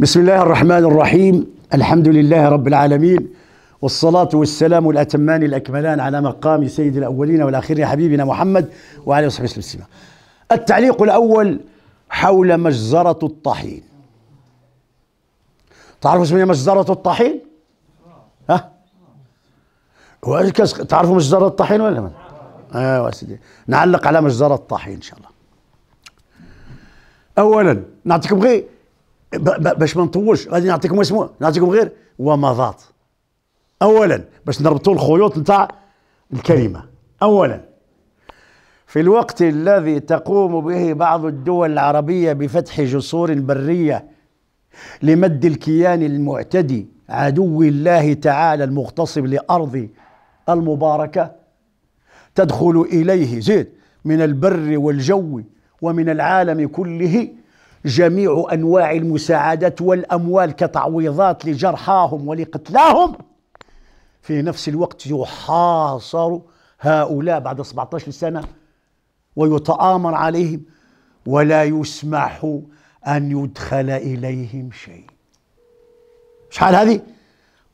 بسم الله الرحمن الرحيم الحمد لله رب العالمين والصلاة والسلام الأتمان الأكملان على مقام سيد الأولين والآخرين حبيبنا محمد وعلى وصحبه وسلم التعليق الأول حول مجزرة الطحين تعرفوا اسمها مجزرة الطحين؟ ها؟ تعرفوا مجزرة الطحين ولا ما؟ ايوه سيدي نعلق على مجزرة الطحين ان شاء الله اولا نعطيكم غير باش ما نطولش غادي نعطيكم اسمه نعطيكم غير ومضات اولا باش نربطوا الخيوط نتاع الكلمه اولا في الوقت الذي تقوم به بعض الدول العربيه بفتح جسور بريه لمد الكيان المعتدي عدو الله تعالى المغتصب لارض المباركه تدخل اليه زيد من البر والجو ومن العالم كله جميع انواع المساعدات والاموال كتعويضات لجرحاهم ولقتلاهم في نفس الوقت يحاصر هؤلاء بعد 17 سنه ويتآمر عليهم ولا يسمح ان يدخل اليهم شيء شحال هذه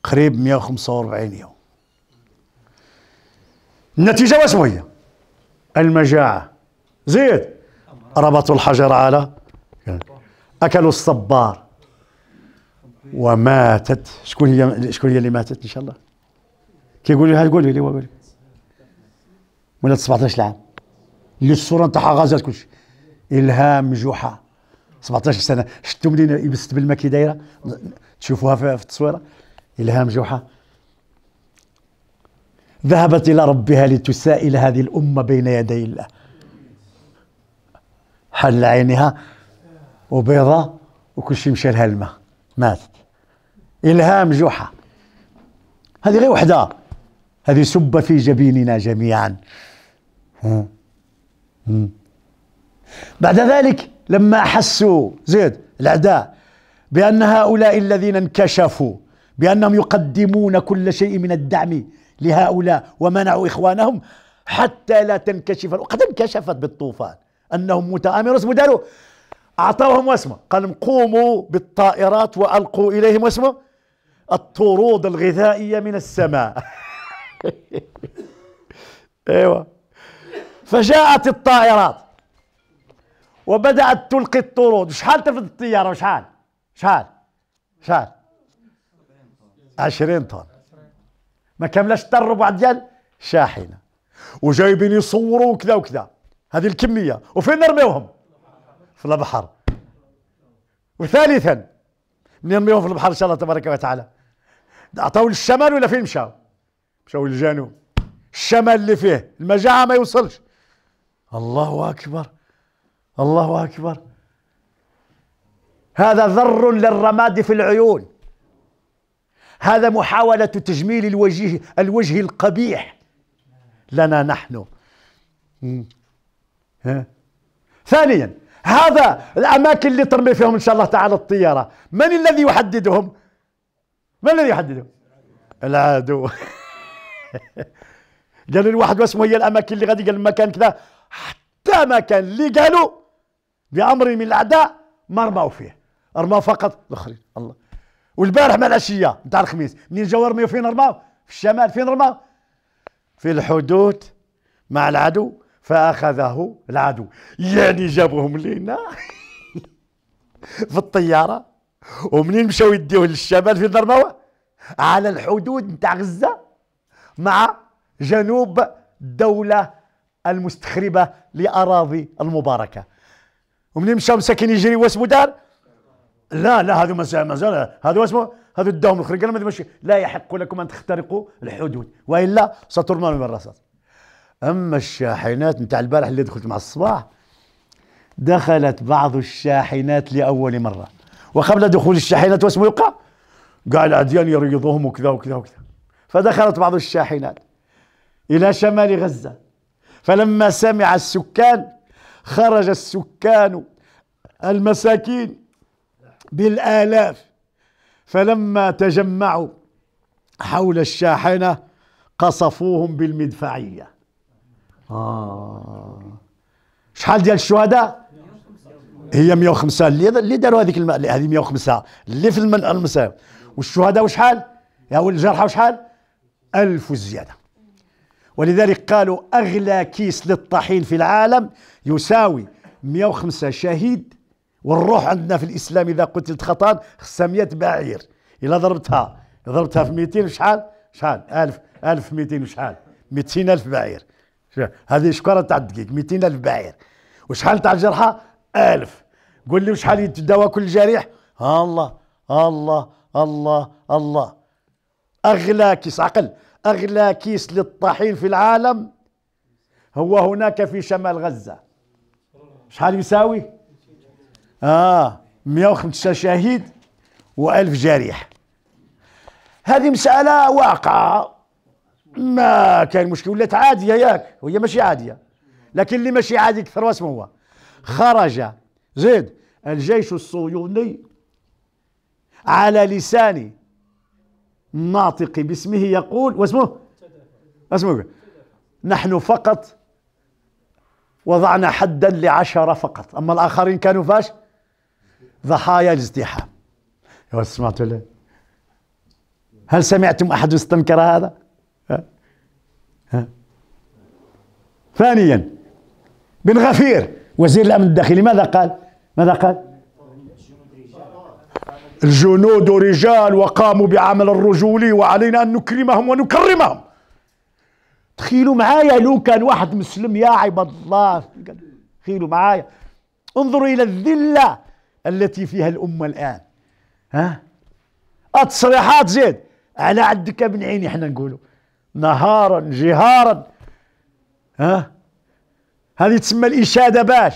قريب 145 يوم النتيجه واش هي المجاعه زيد ربطوا الحجر على اكلوا الصبار وماتت شكون هي شكون هي اللي ماتت ان شاء الله كيقولوا لها قولي لي قولي ولات 17 عام اللي الصوره نتاعها غازات كل شيء الهام جحا 17 سنه شفتوا منين يبست بالما كي دايره تشوفوها في التصويره الهام جحا ذهبت الى ربها لتسائل هذه الامه بين يدي الله حل عينها وبيضة وكل شيء مشى لها الماء ماتت إلهام جحا هذه غير وحدة هذه سب في جبيننا جميعا بعد ذلك لما أحسوا زيد الأعداء بأن هؤلاء الذين انكشفوا بأنهم يقدمون كل شيء من الدعم لهؤلاء ومنعوا إخوانهم حتى لا تنكشف وقد انكشفت بالطوفان أنهم متآمرون داروا أعطوهم وسمة قال لهم قوموا بالطائرات وألقوا إليهم وسمة الطرود الغذائية من السماء ايوه فجاءت الطائرات وبدأت تلقي الطرود شحال تفد الطيارة شحال شحال شحال عشرين طن ما كملش تربع ديال شاحنة وجايبين يصوروا وكذا وكذا هذه الكمية وفين نرميوهم في البحر وثالثا من يرميهم في البحر ان شاء الله تبارك وتعالى اعطوا للشمال ولا فين مشاو مشاو للجنوب الشمال اللي فيه المجاعه ما يوصلش الله اكبر الله اكبر هذا ذر للرماد في العيون هذا محاولة تجميل الوجه الوجه القبيح لنا نحن ها. ثانيا هذا الأماكن اللي ترمي فيهم إن شاء الله تعالى الطيارة من الذي يحددهم من الذي يحددهم العدو قالوا الواحد واسمه هي الأماكن اللي غادي قال المكان كذا حتى مكان اللي قالوا بأمر من الأعداء ما رموا فيه رموا فقط الآخرين الله والبارح مع العشية نتاع الخميس منين جاوا رميوا فين رموا في الشمال فين رموا في الحدود مع العدو فأخذه العدو يعني جابوهم لينا في الطيارة ومنين مشاو يديوه للشمال في ضربوه على الحدود نتاع غزة مع جنوب الدولة المستخربة لأراضي المباركة ومنين مشاو مساكين يجري واسمو دار لا لا هذو مازال مازال هذو اسمه هذو اداهم الخرقان لا يحق لكم ان تخترقوا الحدود والا سترمى بالرصاص اما الشاحنات نتاع البارح اللي دخلت مع الصباح دخلت بعض الشاحنات لاول مره وقبل دخول الشاحنات واسمه يوقع قاع الاديان يريضهم وكذا وكذا وكذا فدخلت بعض الشاحنات الى شمال غزه فلما سمع السكان خرج السكان المساكين بالالاف فلما تجمعوا حول الشاحنه قصفوهم بالمدفعيه اه شحال ديال الشهداء هي 105 اللي اللي داروا هذيك الم... هذه 105 اللي في المساو والشهداء وشحال يا الجرحى وشحال 1000 وزياده ولذلك قالوا اغلى كيس للطحين في العالم يساوي 105 شهيد والروح عندنا في الاسلام اذا قتلت خطا خصها 100 بعير الا ضربتها ضربتها في 200 شحال شحال 1000 1200 وشحال 200 الف بعير هذه شكاره تاع الدقيق 200000 بعير وشحال تاع الجرحى 1000 قول لي وشحال يتداوى كل جريح الله الله الله الله اغلى كيس عقل اغلى كيس للطحين في العالم هو هناك في شمال غزه شحال يساوي اه 105 شهيد و1000 جريح هذه مسألة واقعة ما كان مشكل ولات عاديه ياك وهي ماشي عاديه لكن اللي ماشي عادي اكثر واسمه هو خرج زيد الجيش الصهيوني على لسان الناطق باسمه يقول واسمه اسمه نحن فقط وضعنا حدا لعشرة فقط أما الآخرين كانوا فاش ضحايا الازدحام سمعت هل سمعتم أحد يستنكر هذا ثانيا بن غفير وزير الامن الداخلي ماذا قال؟ ماذا قال؟ الجنود رجال وقاموا بعمل الرجولي وعلينا ان نكرمهم ونكرمهم تخيلوا معايا لو كان واحد مسلم يا عباد الله تخيلوا معايا انظروا الى الذله التي فيها الامه الان ها التصريحات زيد على عدك بن عيني احنا نقولوا نهارا جهارا ها هذه تسمى الإشادة باش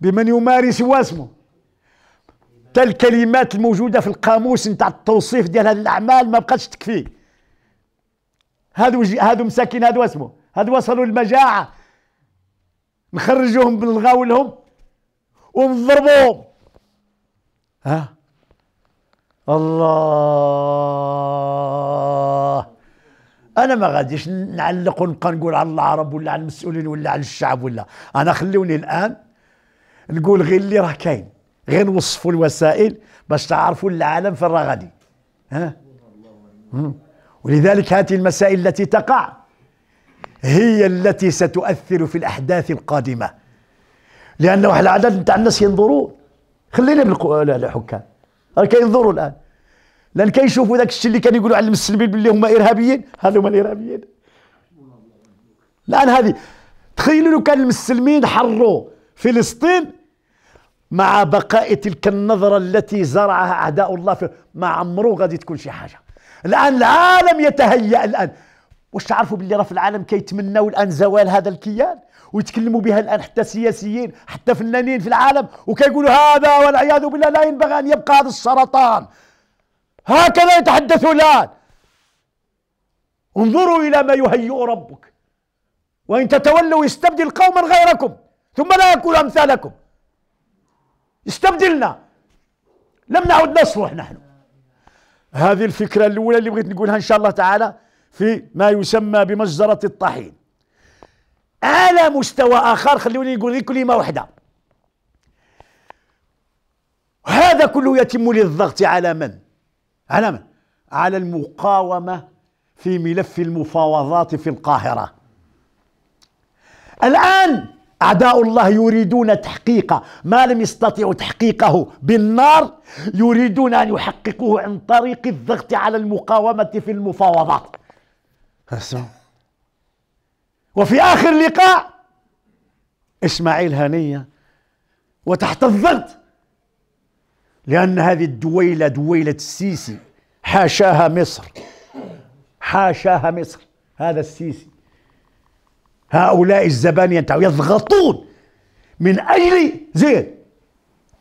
بمن يمارس واسمه حتى الكلمات الموجودة في القاموس نتاع التوصيف ديال هذه الأعمال ما بقاتش تكفي هادو هادو مساكين هادو اسمه هادو وصلوا للمجاعة نخرجوهم من لهم ونضربوهم ها الله انا ما غاديش نعلق ونبقى نقول على العرب ولا على المسؤولين ولا على الشعب ولا انا خلوني الان نقول غير اللي راه كاين غير نوصفوا الوسائل باش تعرفوا العالم فين راه غادي ها ولذلك هذه المسائل التي تقع هي التي ستؤثر في الاحداث القادمه لان واحد العدد نتاع الناس ينظروا خلينا بالحكام راه كينظروا الان لان كيشوفوا داك الشيء اللي كان يقولوا على المسلمين باللي هما ارهابيين هذو هما الارهابيين الان هذه تخيلوا لو كان المسلمين حروا فلسطين مع بقاء تلك النظرة التي زرعها أعداء الله في ما عمرو غادي تكون شي حاجة الآن العالم يتهيأ الآن واش تعرفوا باللي راه في العالم كيتمناو الآن زوال هذا الكيان ويتكلموا بها الآن حتى سياسيين حتى فنانين في العالم وكيقولوا هذا والعياذ بالله لا ينبغي أن يبقى هذا السرطان هكذا يتحدثون الآن انظروا إلى ما يهيئ ربك وإن تتولوا يستبدل قوما غيركم ثم لا يكون أمثالكم استبدلنا لم نعد نصلح نحن هذه الفكرة الأولى اللي بغيت نقولها إن شاء الله تعالى في ما يسمى بمجزرة الطحين على مستوى آخر خلوني نقول كلمة واحدة هذا كله يتم للضغط على من؟ على من؟ على المقاومة في ملف المفاوضات في القاهرة الآن أعداء الله يريدون تحقيق ما لم يستطيعوا تحقيقه بالنار يريدون أن يحققوه عن طريق الضغط على المقاومة في المفاوضات وفي آخر لقاء إسماعيل هنية وتحت الضغط لأن هذه الدويلة دويلة السيسي حاشاها مصر حاشاها مصر هذا السيسي هؤلاء الزبانية يضغطون من أجل زين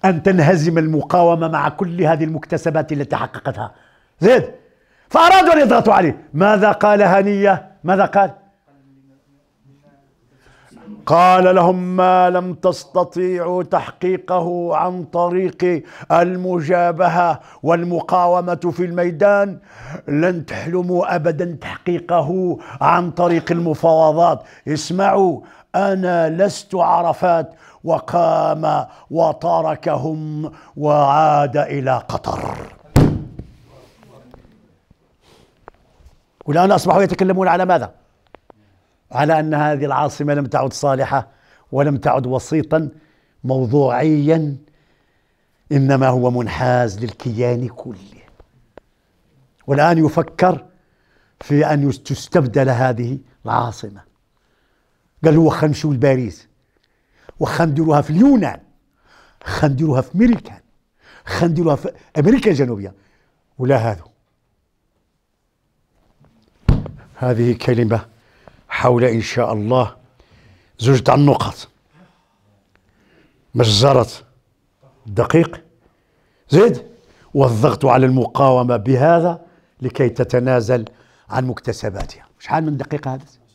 أن تنهزم المقاومة مع كل هذه المكتسبات التي حققتها زيد فأرادوا أن يضغطوا عليه ماذا قال هنية ماذا قال قال لهم ما لم تستطيعوا تحقيقه عن طريق المجابهه والمقاومه في الميدان لن تحلموا ابدا تحقيقه عن طريق المفاوضات اسمعوا انا لست عرفات وقام وتركهم وعاد الى قطر والان اصبحوا يتكلمون على ماذا على أن هذه العاصمة لم تعد صالحة ولم تعد وسيطا موضوعيا إنما هو منحاز للكيان كله والآن يفكر في أن تستبدل هذه العاصمة قالوا هو خنشو لباريس وخنديروها في اليونان خنديروها في امريكان خنديروها في امريكا الجنوبيه ولا هذا هذه كلمه حول إن شاء الله زوج تاع النقط مجزرة الدقيق زيد والضغط على المقاومة بهذا لكي تتنازل عن مكتسباتها شحال من دقيقة هذا